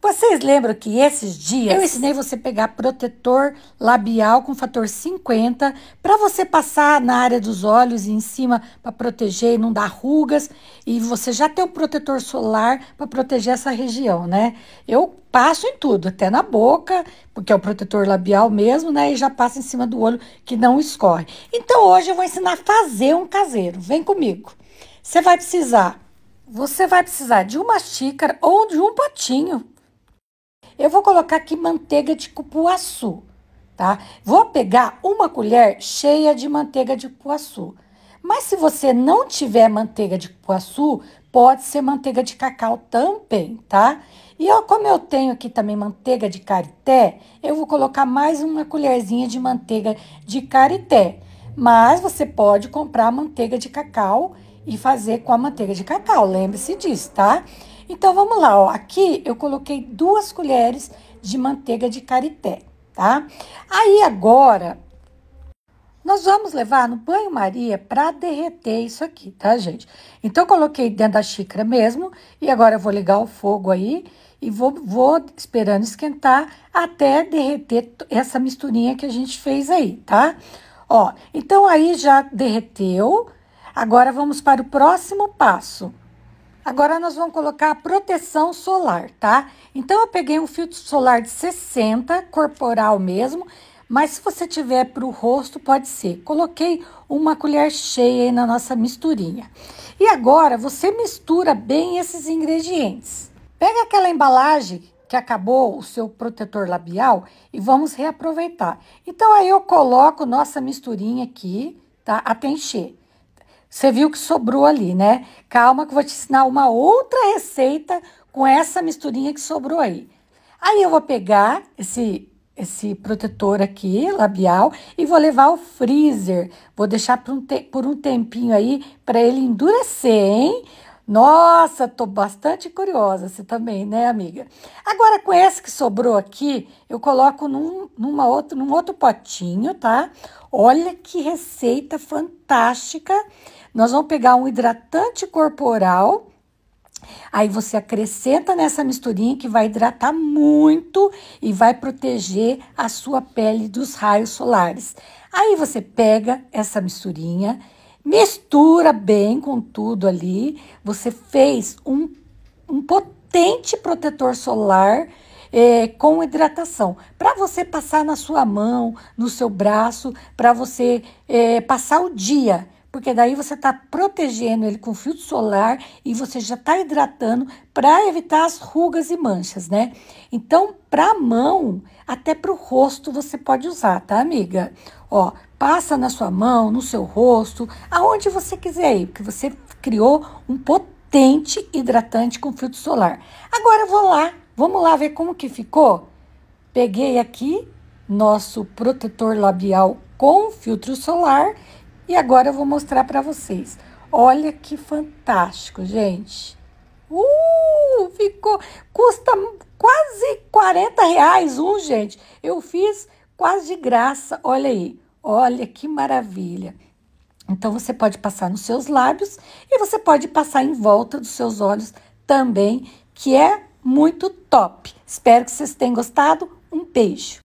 Vocês lembram que esses dias eu ensinei você pegar protetor labial com fator 50 para você passar na área dos olhos e em cima para proteger e não dar rugas e você já tem um protetor solar para proteger essa região, né? Eu passo em tudo, até na boca, porque é o protetor labial mesmo, né? E já passa em cima do olho que não escorre. Então hoje eu vou ensinar a fazer um caseiro. Vem comigo. Você vai precisar você vai precisar de uma xícara ou de um potinho eu vou colocar aqui manteiga de cupuaçu, tá? Vou pegar uma colher cheia de manteiga de cupuaçu. Mas se você não tiver manteiga de cupuaçu, pode ser manteiga de cacau também, tá? E ó, como eu tenho aqui também manteiga de carité, eu vou colocar mais uma colherzinha de manteiga de carité. Mas você pode comprar manteiga de cacau e fazer com a manteiga de cacau. Lembre-se disso, tá? Então vamos lá, ó. Aqui eu coloquei duas colheres de manteiga de carité, tá? Aí agora nós vamos levar no banho-maria para derreter isso aqui, tá, gente? Então eu coloquei dentro da xícara mesmo e agora eu vou ligar o fogo aí e vou, vou esperando esquentar até derreter essa misturinha que a gente fez aí, tá? Ó, então aí já derreteu, Agora vamos para o próximo passo. Agora nós vamos colocar a proteção solar, tá? Então eu peguei um filtro solar de 60, corporal mesmo, mas se você tiver para o rosto, pode ser. Coloquei uma colher cheia aí na nossa misturinha. E agora você mistura bem esses ingredientes. Pega aquela embalagem que acabou o seu protetor labial e vamos reaproveitar. Então aí eu coloco nossa misturinha aqui, tá? Até encher. Você viu que sobrou ali, né? Calma que eu vou te ensinar uma outra receita com essa misturinha que sobrou aí. Aí eu vou pegar esse esse protetor aqui, labial, e vou levar ao freezer. Vou deixar por um, te por um tempinho aí para ele endurecer, hein? Nossa, tô bastante curiosa, você também, né, amiga? Agora, com essa que sobrou aqui, eu coloco num, numa outro, num outro potinho, tá? Olha que receita fantástica! Nós vamos pegar um hidratante corporal, Aí você acrescenta nessa misturinha que vai hidratar muito e vai proteger a sua pele dos raios solares. Aí você pega essa misturinha mistura bem com tudo ali. Você fez um, um potente protetor solar é, com hidratação para você passar na sua mão, no seu braço, para você é, passar o dia. Porque daí você está protegendo ele com filtro solar e você já está hidratando para evitar as rugas e manchas, né? Então, para a mão, até para o rosto você pode usar, tá, amiga? Ó, passa na sua mão, no seu rosto, aonde você quiser ir, porque você criou um potente hidratante com filtro solar. Agora eu vou lá, vamos lá ver como que ficou. Peguei aqui nosso protetor labial com filtro solar e agora eu vou mostrar para vocês. Olha que fantástico, gente. Uh, ficou, custa quase 40 reais um, uh, gente. Eu fiz quase de graça, olha aí. Olha que maravilha! Então você pode passar nos seus lábios e você pode passar em volta dos seus olhos também, que é muito top. Espero que vocês tenham gostado. Um beijo!